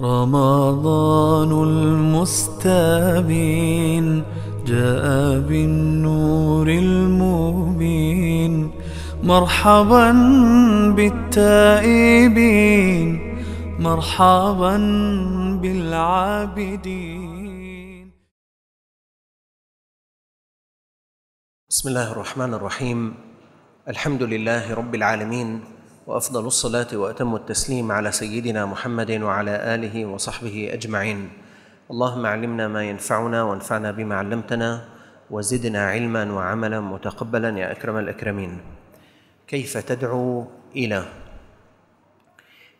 رمضان المستبين جاء بالنور المبين مرحبا بالتائبين مرحبا بالعابدين بسم الله الرحمن الرحيم الحمد لله رب العالمين وافضل الصلاه واتم التسليم على سيدنا محمد وعلى اله وصحبه اجمعين اللهم علمنا ما ينفعنا وانفعنا بما علمتنا وزدنا علما وعملا متقبلا يا اكرم الاكرمين كيف تدعو الى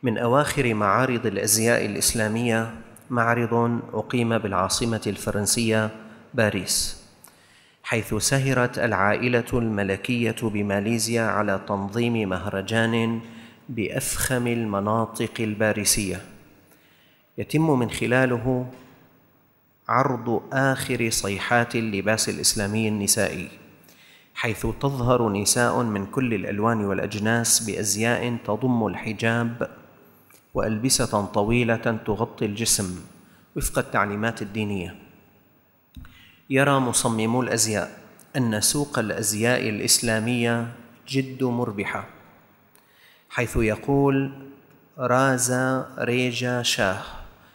من اواخر معارض الازياء الاسلاميه معرض اقيم بالعاصمه الفرنسيه باريس حيث سهرت العائلة الملكية بماليزيا على تنظيم مهرجان بأفخم المناطق الباريسية يتم من خلاله عرض آخر صيحات اللباس الإسلامي النسائي حيث تظهر نساء من كل الألوان والأجناس بأزياء تضم الحجاب وألبسة طويلة تغطي الجسم وفق التعليمات الدينيه يرى مصممو الازياء ان سوق الازياء الاسلاميه جد مربحه حيث يقول رازا ريجا شاه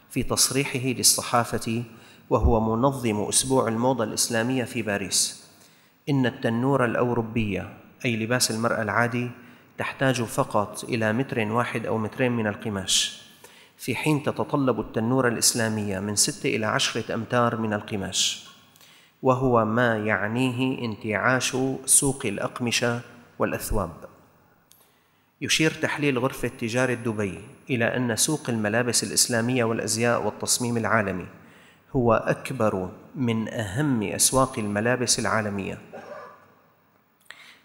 في تصريحه للصحافه وهو منظم اسبوع الموضه الاسلاميه في باريس ان التنوره الاوروبيه اي لباس المراه العادي تحتاج فقط الى متر واحد او مترين من القماش في حين تتطلب التنورة الإسلامية من سته إلى عشره أمتار من القماش وهو ما يعنيه انتعاش سوق الأقمشة والأثواب يشير تحليل غرفة تجارة دبي إلى أن سوق الملابس الإسلامية والأزياء والتصميم العالمي هو أكبر من أهم أسواق الملابس العالمية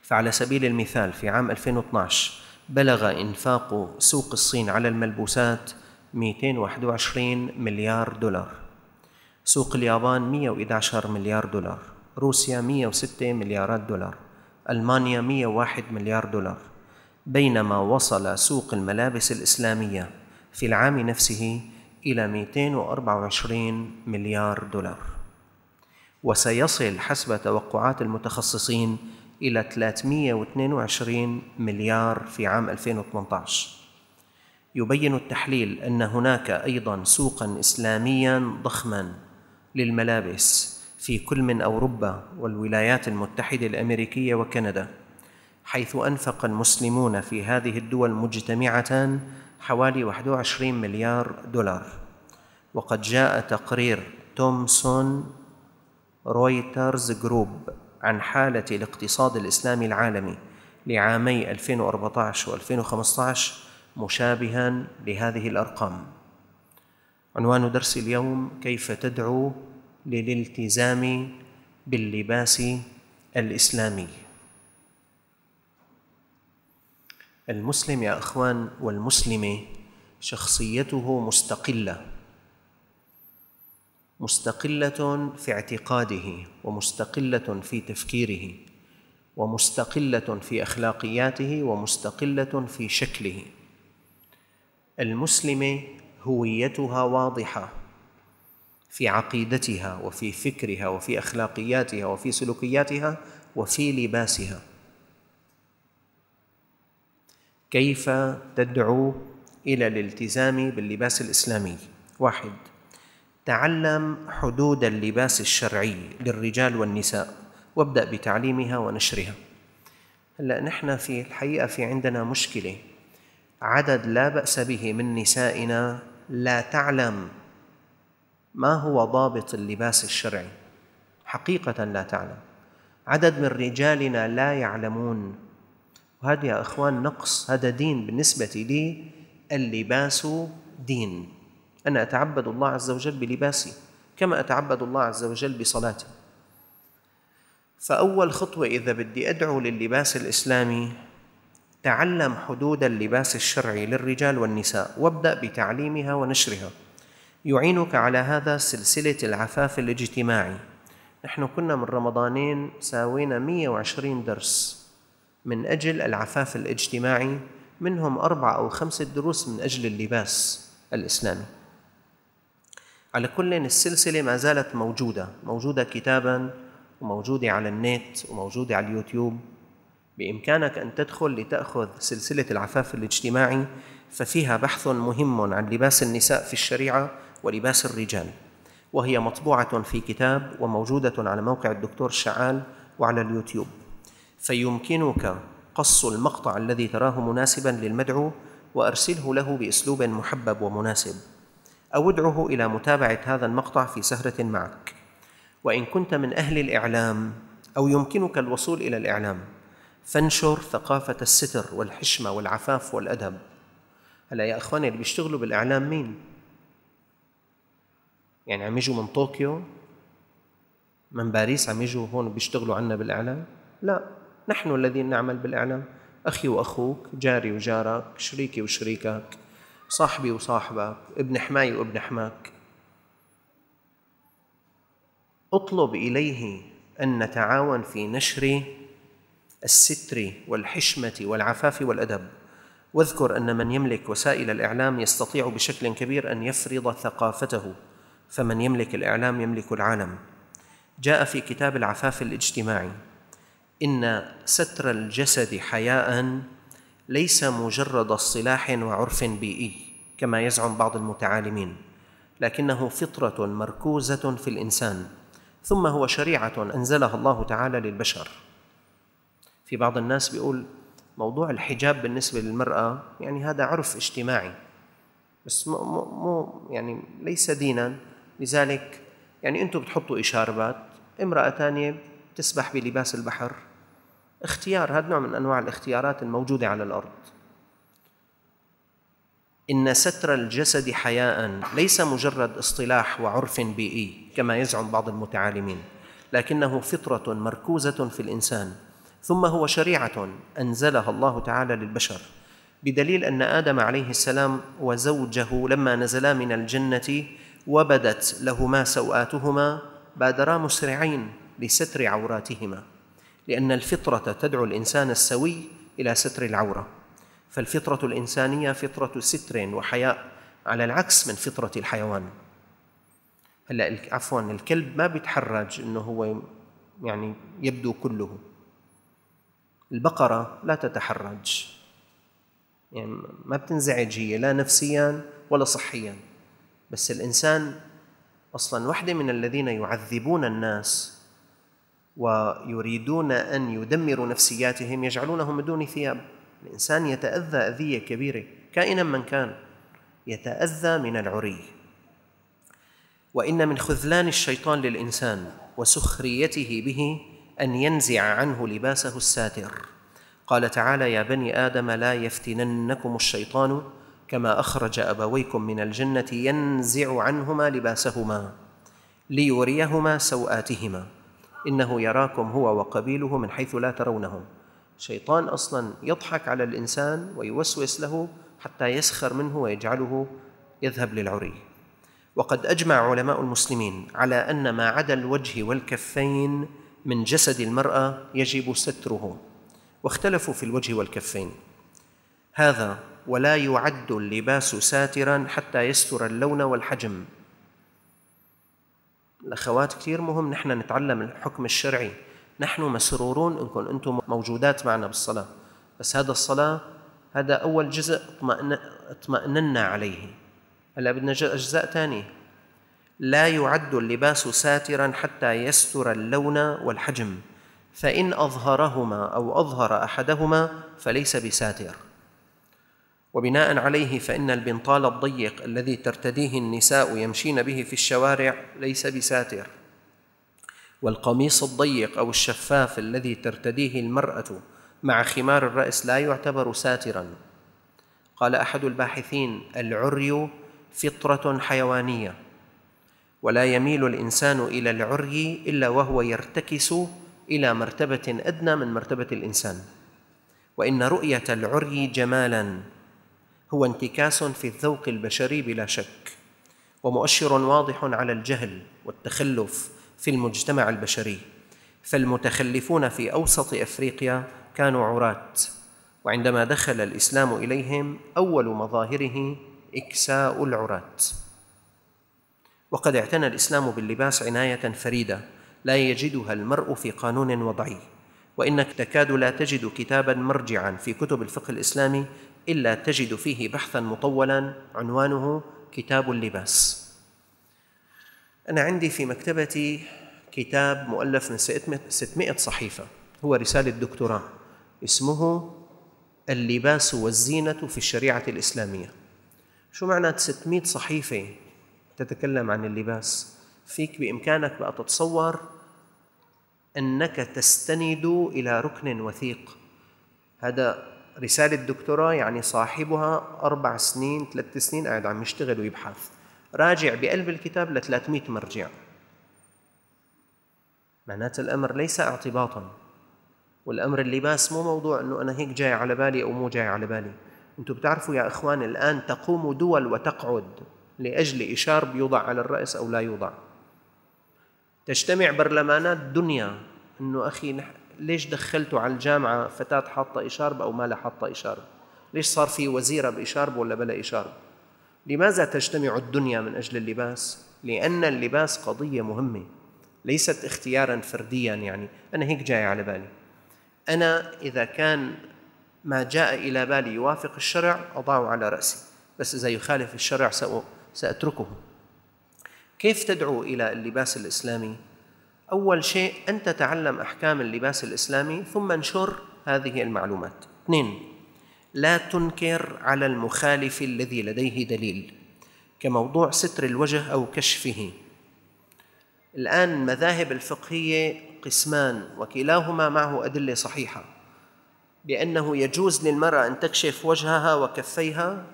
فعلى سبيل المثال في عام 2012 بلغ إنفاق سوق الصين على الملبوسات 221 مليار دولار سوق اليابان 111 مليار دولار روسيا 106 مليارات دولار ألمانيا 101 مليار دولار بينما وصل سوق الملابس الإسلامية في العام نفسه إلى 224 مليار دولار وسيصل حسب توقعات المتخصصين إلى 322 مليار في عام 2018 يبين التحليل أن هناك أيضا سوقا إسلاميا ضخما للملابس في كل من أوروبا والولايات المتحدة الأمريكية وكندا حيث أنفق المسلمون في هذه الدول مجتمعة حوالي 21 مليار دولار وقد جاء تقرير تومسون رويترز جروب عن حالة الاقتصاد الإسلامي العالمي لعامي 2014 و2015 مشابها لهذه الأرقام عنوان درس اليوم كيف تدعو للالتزام باللباس الاسلامي المسلم يا اخوان والمسلمه شخصيته مستقله مستقله في اعتقاده ومستقله في تفكيره ومستقله في اخلاقياته ومستقله في شكله المسلمه هويتها واضحه في عقيدتها وفي فكرها وفي اخلاقياتها وفي سلوكياتها وفي لباسها كيف تدعو الى الالتزام باللباس الاسلامي واحد تعلم حدود اللباس الشرعي للرجال والنساء وابدا بتعليمها ونشرها هلا نحن في الحقيقه في عندنا مشكله عدد لا باس به من نسائنا لا تعلم ما هو ضابط اللباس الشرعي حقيقة لا تعلم عدد من رجالنا لا يعلمون وهذا يا إخوان نقص هذا دين بالنسبة لي اللباس دين أنا أتعبد الله عز وجل بلباسي كما أتعبد الله عز وجل بصلاتي فأول خطوة إذا بدي أدعو للباس الإسلامي تعلم حدود اللباس الشرعي للرجال والنساء وابدأ بتعليمها ونشرها يعينك على هذا سلسلة العفاف الاجتماعي نحن كنا من رمضانين ساوينا 120 درس من أجل العفاف الاجتماعي منهم أربع أو خمسة دروس من أجل اللباس الإسلامي على كل السلسلة ما زالت موجودة موجودة كتابا وموجودة على النت وموجودة على اليوتيوب بإمكانك أن تدخل لتأخذ سلسلة العفاف الاجتماعي ففيها بحث مهم عن لباس النساء في الشريعة ولباس الرجال وهي مطبوعة في كتاب وموجودة على موقع الدكتور شعال وعلى اليوتيوب فيمكنك قص المقطع الذي تراه مناسبا للمدعو وأرسله له بأسلوب محبب ومناسب أو ادعه إلى متابعة هذا المقطع في سهرة معك وإن كنت من أهل الإعلام أو يمكنك الوصول إلى الإعلام فانشر ثقافة الستر والحشمة والعفاف والأدب هلا يا إخواني اللي بيشتغلوا بالإعلام مين؟ يعني عم يجوا من طوكيو من باريس عم يجوا هون بيشتغلوا عنا بالإعلام؟ لا نحن الذين نعمل بالإعلام أخي وأخوك جاري وجارك شريكي وشريكك صاحبي وصاحبك ابن حماي وابن حماك اطلب إليه أن نتعاون في نشر الستر والحشمه والعفاف والادب واذكر ان من يملك وسائل الاعلام يستطيع بشكل كبير ان يفرض ثقافته فمن يملك الاعلام يملك العالم جاء في كتاب العفاف الاجتماعي ان ستر الجسد حياء ليس مجرد اصطلاح وعرف بيئي كما يزعم بعض المتعالمين لكنه فطره مركوزه في الانسان ثم هو شريعه انزلها الله تعالى للبشر في بعض الناس بيقول موضوع الحجاب بالنسبه للمراه يعني هذا عرف اجتماعي بس مو, مو, يعني ليس دينا لذلك يعني انتم بتحطوا اشاربات امراه ثانيه تسبح بلباس البحر اختيار هذا نوع من انواع الاختيارات الموجوده على الارض ان ستر الجسد حياء ليس مجرد اصطلاح وعرف بيئي كما يزعم بعض المتعالمين لكنه فطره مركوزه في الانسان ثم هو شريعه انزلها الله تعالى للبشر بدليل ان ادم عليه السلام وزوجه لما نزلا من الجنه وبدت لهما سواتهما بادرا مسرعين لستر عوراتهما لان الفطره تدعو الانسان السوي الى ستر العوره فالفطره الانسانيه فطره ستر وحياء على العكس من فطره الحيوان هلا عفوا الكلب ما بيتحرج انه هو يعني يبدو كله البقرة لا تتحرج يعني ما بتنزعج هي لا نفسيا ولا صحيا بس الإنسان أصلا وحدة من الذين يعذبون الناس ويريدون أن يدمروا نفسياتهم يجعلونهم بدون ثياب الإنسان يتأذى أذية كبيرة كائنا من كان يتأذى من العري وإن من خذلان الشيطان للإنسان وسخريته به أن ينزع عنه لباسه الساتر قال تعالى يا بني آدم لا يفتننكم الشيطان كما أخرج أبويكم من الجنة ينزع عنهما لباسهما ليريهما سوآتهما إنه يراكم هو وقبيله من حيث لا ترونهم شيطان أصلا يضحك على الإنسان ويوسوس له حتى يسخر منه ويجعله يذهب للعري وقد أجمع علماء المسلمين على أن ما عدا الوجه والكفين من جسد المرأة يجب ستره واختلفوا في الوجه والكفين هذا ولا يعد اللباس ساترا حتى يستر اللون والحجم الأخوات كثير مهم نحن نتعلم الحكم الشرعي نحن مسرورون انكم انتم موجودات معنا بالصلاه بس هذا الصلاه هذا اول جزء اطمأن اطمأننا عليه هلا بدنا اجزاء ثانيه لا يعد اللباس ساترا حتى يستر اللون والحجم فان اظهرهما او اظهر احدهما فليس بساتر وبناء عليه فان البنطال الضيق الذي ترتديه النساء يمشين به في الشوارع ليس بساتر والقميص الضيق او الشفاف الذي ترتديه المراه مع خمار الراس لا يعتبر ساترا قال احد الباحثين العري فطره حيوانيه ولا يميل الانسان الى العري الا وهو يرتكس الى مرتبه ادنى من مرتبه الانسان وان رؤيه العري جمالا هو انتكاس في الذوق البشري بلا شك ومؤشر واضح على الجهل والتخلف في المجتمع البشري فالمتخلفون في اوسط افريقيا كانوا عراه وعندما دخل الاسلام اليهم اول مظاهره اكساء العراه وقد اعتنى الاسلام باللباس عنايه فريده لا يجدها المرء في قانون وضعي وانك تكاد لا تجد كتابا مرجعا في كتب الفقه الاسلامي الا تجد فيه بحثا مطولا عنوانه كتاب اللباس انا عندي في مكتبتي كتاب مؤلف من 600 صحيفه هو رساله دكتوراه اسمه اللباس والزينه في الشريعه الاسلاميه شو معنى 600 صحيفه تتكلم عن اللباس فيك بإمكانك بقى تتصور أنك تستند إلى ركن وثيق هذا رسالة دكتوراه يعني صاحبها أربع سنين ثلاث سنين قاعد عم يشتغل ويبحث راجع بقلب الكتاب ل 300 مرجع معناته الأمر ليس اعتباطا والأمر اللباس مو موضوع أنه أنا هيك جاي على بالي أو مو جاي على بالي أنتم بتعرفوا يا إخوان الآن تقوم دول وتقعد لأجل إشارب يوضع على الرأس أو لا يوضع تجتمع برلمانات دنيا أنه أخي ليش دخلتوا على الجامعة فتاة حاطة إشارب أو ما لا حاطة إشارب ليش صار في وزيرة بإشارب ولا بلا إشارب لماذا تجتمع الدنيا من أجل اللباس لأن اللباس قضية مهمة ليست اختيارا فرديا يعني أنا هيك جاي على بالي أنا إذا كان ما جاء إلى بالي يوافق الشرع أضعه على رأسي بس إذا يخالف الشرع سأ سأتركه كيف تدعو إلى اللباس الإسلامي؟ أول شيء أن تتعلم أحكام اللباس الإسلامي ثم انشر هذه المعلومات اثنين لا تنكر على المخالف الذي لديه دليل كموضوع ستر الوجه أو كشفه الآن المذاهب الفقهية قسمان وكلاهما معه أدلة صحيحة بأنه يجوز للمرأة أن تكشف وجهها وكفيها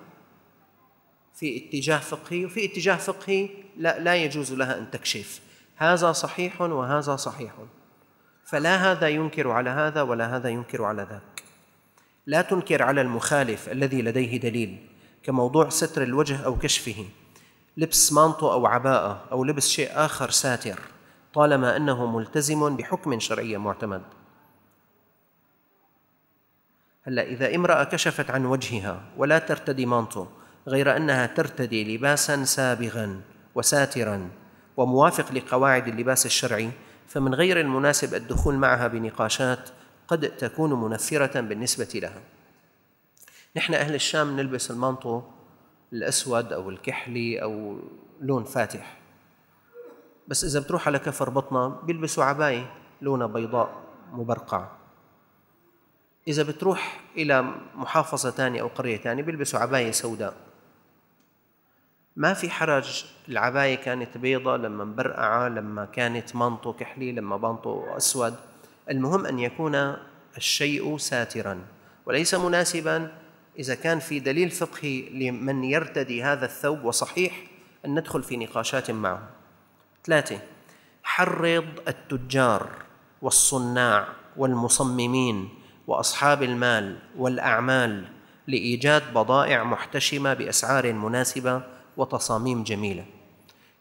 في اتجاه فقهي وفي اتجاه فقهي لا, لا يجوز لها أن تكشف هذا صحيح وهذا صحيح فلا هذا ينكر على هذا ولا هذا ينكر على ذاك لا تنكر على المخالف الذي لديه دليل كموضوع ستر الوجه أو كشفه لبس مانطو أو عباءة أو لبس شيء آخر ساتر طالما أنه ملتزم بحكم شرعي معتمد هلا إذا امرأة كشفت عن وجهها ولا ترتدي مانطو غير انها ترتدي لباسا سابغا وساترا وموافق لقواعد اللباس الشرعي فمن غير المناسب الدخول معها بنقاشات قد تكون منفره بالنسبه لها نحن اهل الشام نلبس المانطو الاسود او الكحلي او لون فاتح بس اذا بتروح على كفر بطنه بيلبسوا عبايه لونها بيضاء مبرقع إذا بتروح إلى محافظة ثانية أو قرية ثانية بيلبسوا عباية سوداء ما في حرج العباية كانت بيضة لما مبرقعة لما كانت منطو كحلي لما بنطو أسود المهم أن يكون الشيء ساترا وليس مناسبا إذا كان في دليل فقهي لمن يرتدي هذا الثوب وصحيح أن ندخل في نقاشات معه ثلاثة حرض التجار والصناع والمصممين وأصحاب المال والأعمال لإيجاد بضائع محتشمة بأسعار مناسبة وتصاميم جميلة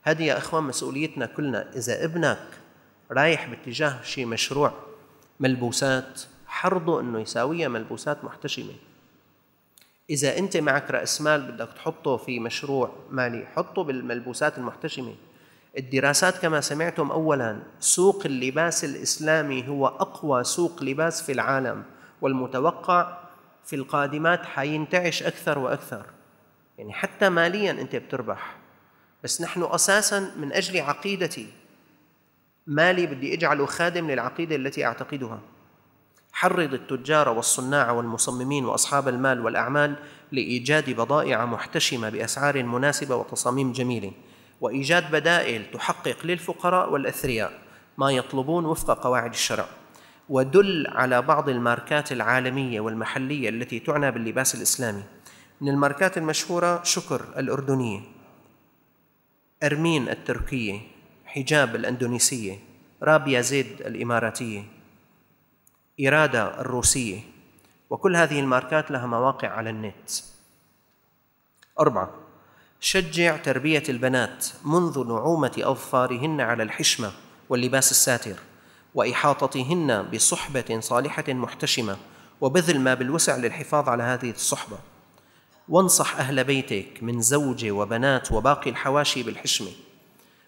هذه يا إخوان مسؤوليتنا كلنا إذا ابنك رايح باتجاه شيء مشروع ملبوسات حرضه أنه يساويها ملبوسات محتشمة إذا أنت معك رأس مال بدك تحطه في مشروع مالي حطه بالملبوسات المحتشمة الدراسات كما سمعتم أولا سوق اللباس الإسلامي هو أقوى سوق لباس في العالم والمتوقع في القادمات حينتعش أكثر وأكثر يعني حتى ماليا انت بتربح بس نحن اساسا من اجل عقيدتي مالي بدي اجعله خادم للعقيده التي اعتقدها حرض التجار والصناع والمصممين واصحاب المال والاعمال لايجاد بضائع محتشمه باسعار مناسبه وتصاميم جميله وايجاد بدائل تحقق للفقراء والاثرياء ما يطلبون وفق قواعد الشرع ودل على بعض الماركات العالميه والمحليه التي تعنى باللباس الاسلامي من الماركات المشهورة شكر الأردنية أرمين التركية حجاب الأندونيسية رابيا زيد الإماراتية إرادة الروسية وكل هذه الماركات لها مواقع على النت أربعة شجع تربية البنات منذ نعومة أظفارهن على الحشمة واللباس الساتر وإحاطتهن بصحبة صالحة محتشمة وبذل ما بالوسع للحفاظ على هذه الصحبة وانصح أهل بيتك من زوجة وبنات وباقي الحواشي بالحشمة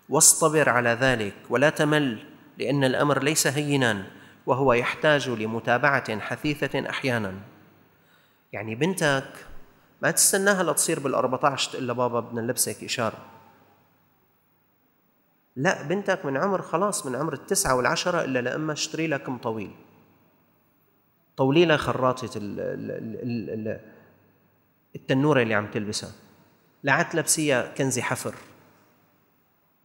واصطبر على ذلك ولا تمل لأن الأمر ليس هينا وهو يحتاج لمتابعة حثيثة أحيانا يعني بنتك ما تستناها لتصير بال14 تقول بابا بدنا نلبسك إشارة لا بنتك من عمر خلاص من عمر التسعة والعشرة إلا لأما اشتري لك مطويل طولي لها خراطة ال ال ال التنوره اللي عم تلبسها لعت لبسيها كنزي حفر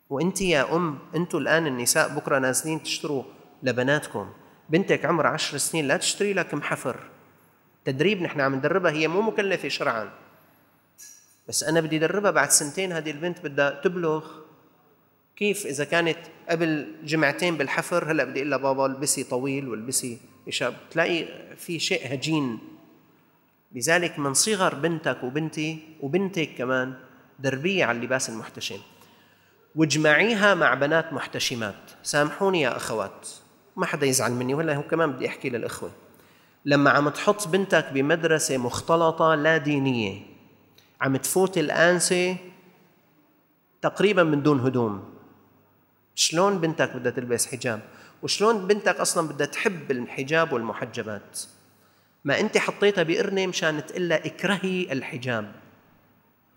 وانت يا ام انتوا الان النساء بكره نازلين تشتروا لبناتكم بنتك عمر عشر سنين لا تشتري لها كم حفر تدريب نحن عم ندربها هي مو مكلفه شرعا بس انا بدي ادربها بعد سنتين هذه البنت بدها تبلغ كيف اذا كانت قبل جمعتين بالحفر هلا بدي اقول لها بابا البسي طويل والبسي شاب تلاقي في شيء هجين لذلك من صغر بنتك وبنتي وبنتك كمان دربية على اللباس المحتشم واجمعيها مع بنات محتشمات سامحوني يا أخوات ما حدا يزعل مني ولا هو كمان بدي أحكي للإخوة لما عم تحط بنتك بمدرسة مختلطة لا دينية عم تفوت الآنسة تقريبا من دون هدوم شلون بنتك بدها تلبس حجاب وشلون بنتك أصلا بدها تحب الحجاب والمحجبات ما أنت حطيتها بقرنة مشان تقلها اكرهي الحجاب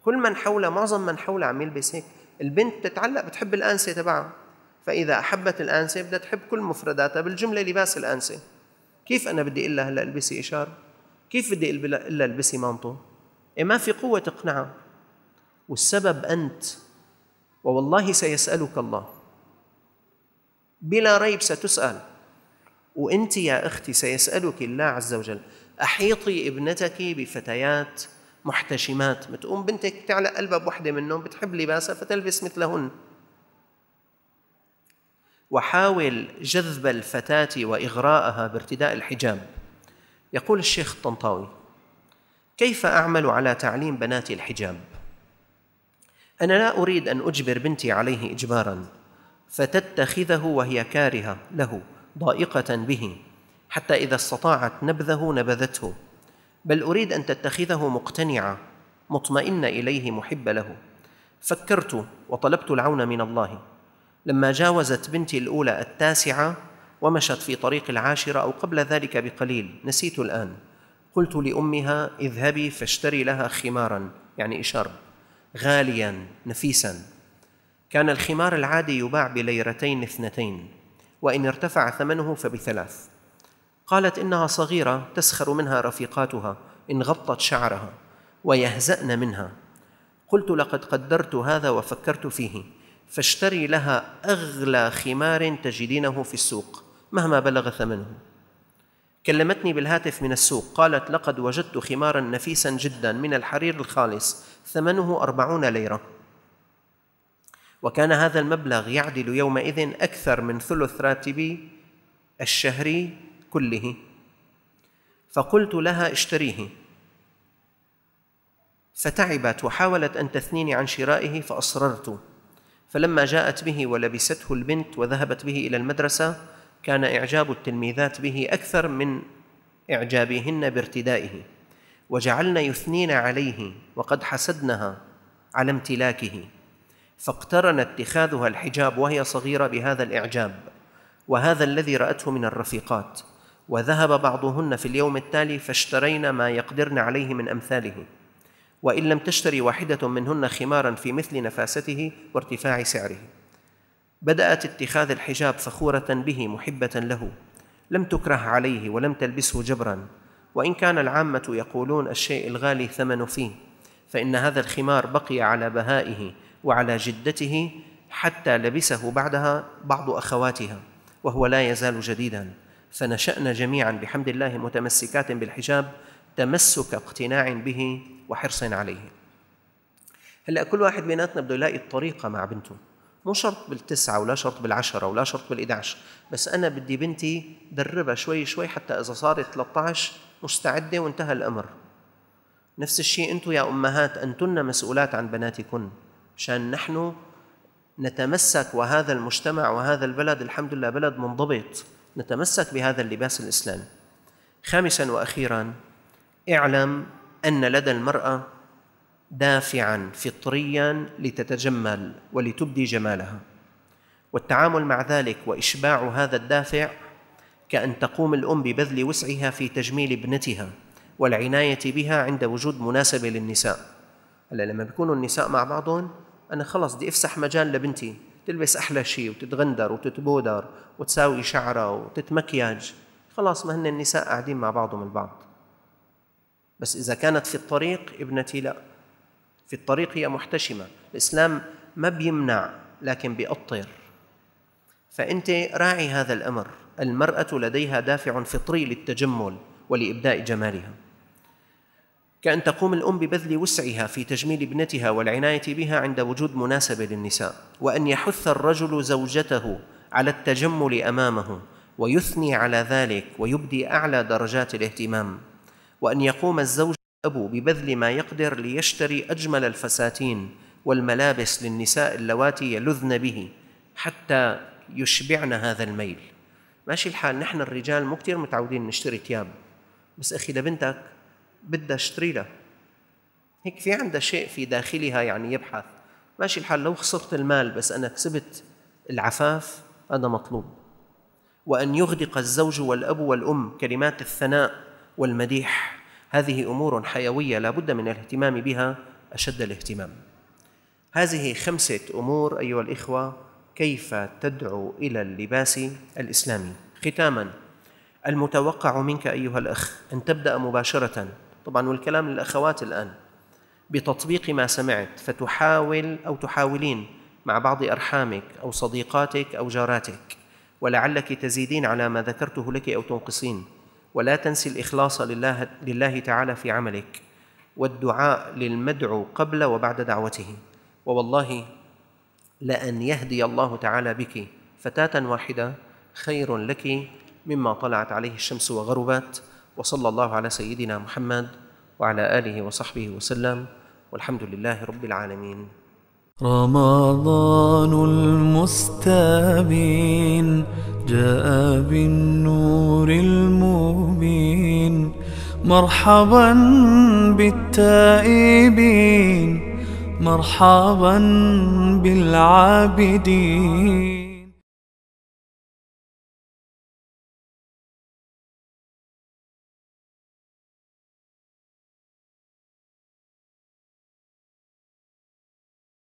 كل من حولها معظم من حولها عم يلبس هيك البنت بتتعلق بتحب الأنسة تبعها فإذا أحبت الأنسة بدها تحب كل مفرداتها بالجملة لباس الأنسة كيف أنا بدي لها هلا البسي إشارة كيف بدي اقول لها البسي مانطو إيه ما في قوة تقنعها والسبب أنت ووالله سيسألك الله بلا ريب ستسأل وانت يا اختي سيسالك الله عز وجل احيطي ابنتك بفتيات محتشمات بتقوم بنتك تعلق قلبها بوحده منهم بتحب لباسها فتلبس مثلهن وحاول جذب الفتاة وإغراءها بارتداء الحجاب يقول الشيخ الطنطاوي كيف أعمل على تعليم بناتي الحجاب؟ أنا لا أريد أن أجبر بنتي عليه إجبارا فتتخذه وهي كارهة له ضائقة به حتى إذا استطاعت نبذه نبذته بل أريد أن تتخذه مقتنعة مطمئنة إليه محب له فكرت وطلبت العون من الله لما جاوزت بنتي الأولى التاسعة ومشت في طريق العاشرة أو قبل ذلك بقليل نسيت الآن قلت لأمها اذهبي فاشتري لها خمارا يعني اشار غاليا نفيسا كان الخمار العادي يباع بليرتين اثنتين وإن ارتفع ثمنه فبثلاث قالت إنها صغيرة تسخر منها رفيقاتها إن غطت شعرها ويهزأن منها قلت لقد قدرت هذا وفكرت فيه فاشتري لها أغلى خمار تجدينه في السوق مهما بلغ ثمنه كلمتني بالهاتف من السوق قالت لقد وجدت خمارا نفيسا جدا من الحرير الخالص ثمنه أربعون ليرة وكان هذا المبلغ يعدل يومئذ أكثر من ثلث راتبي الشهري كله فقلت لها اشتريه فتعبت وحاولت أن تثنيني عن شرائه فأصررت فلما جاءت به ولبسته البنت وذهبت به إلى المدرسة كان إعجاب التلميذات به أكثر من إعجابهن بارتدائه وجعلن يثنين عليه وقد حسدنها على امتلاكه فاقترن اتخاذها الحجاب وهي صغيرة بهذا الإعجاب وهذا الذي رأته من الرفيقات وذهب بعضهن في اليوم التالي فاشترين ما يقدرن عليه من أمثاله وإن لم تشتري واحدة منهن خمارا في مثل نفاسته وارتفاع سعره بدأت اتخاذ الحجاب فخورة به محبة له لم تكره عليه ولم تلبسه جبرا وإن كان العامة يقولون الشيء الغالي ثمن فيه فإن هذا الخمار بقي على بهائه وعلى جدته حتى لبسه بعدها بعض اخواتها وهو لا يزال جديدا فنشانا جميعا بحمد الله متمسكات بالحجاب تمسك اقتناع به وحرص عليه هلا كل واحد بيناتنا بده يلاقي الطريقه مع بنته مو شرط بالتسعة ولا شرط بالعشرة ولا شرط بالإدعش بس أنا بدي بنتي دربها شوي شوي حتى إذا صارت 13 مستعدة وانتهى الأمر نفس الشيء أنتم يا أمهات أنتن مسؤولات عن بناتكن عشان نحن نتمسك وهذا المجتمع وهذا البلد الحمد لله بلد منضبط نتمسك بهذا اللباس الاسلامي. خامسا واخيرا اعلم ان لدى المراه دافعا فطريا لتتجمل ولتبدي جمالها. والتعامل مع ذلك واشباع هذا الدافع كأن تقوم الأم ببذل وسعها في تجميل ابنتها والعناية بها عند وجود مناسبة للنساء هلا لما بيكونوا النساء مع بعضهم انا خلص بدي افسح مجال لبنتي تلبس احلى شيء وتتغندر وتتبودر وتساوي شعرها وتتمكياج خلاص ما هن النساء قاعدين مع بعضهم البعض بس اذا كانت في الطريق ابنتي لا في الطريق هي محتشمه الاسلام ما بيمنع لكن بيأطر فانت راعي هذا الامر المراه لديها دافع فطري للتجمل ولابداء جمالها كأن تقوم الأم ببذل وسعها في تجميل ابنتها والعناية بها عند وجود مناسبة للنساء وأن يحث الرجل زوجته على التجمل أمامه ويثني على ذلك ويبدي أعلى درجات الاهتمام وأن يقوم الزوج أبو ببذل ما يقدر ليشتري أجمل الفساتين والملابس للنساء اللواتي يلذن به حتى يشبعن هذا الميل ماشي الحال نحن الرجال مو كتير متعودين نشتري ثياب بس أخي لبنتك بدها اشتري لها هيك في عندها شيء في داخلها يعني يبحث ماشي الحال لو خسرت المال بس أنا كسبت العفاف هذا مطلوب وأن يغدق الزوج والأب والأم كلمات الثناء والمديح هذه أمور حيوية لا بد من الاهتمام بها أشد الاهتمام هذه خمسة أمور أيها الإخوة كيف تدعو إلى اللباس الإسلامي ختاما المتوقع منك أيها الأخ أن تبدأ مباشرة طبعا والكلام للأخوات الآن بتطبيق ما سمعت فتحاول أو تحاولين مع بعض أرحامك أو صديقاتك أو جاراتك ولعلك تزيدين على ما ذكرته لك أو تنقصين ولا تنسي الإخلاص لله, لله تعالى في عملك والدعاء للمدعو قبل وبعد دعوته ووالله لأن يهدي الله تعالى بك فتاة واحدة خير لك مما طلعت عليه الشمس وغربت وصلى الله على سيدنا محمد وعلى آله وصحبه وسلم والحمد لله رب العالمين رمضان المستبين جاء بالنور المبين مرحبا بالتائبين مرحبا بالعابدين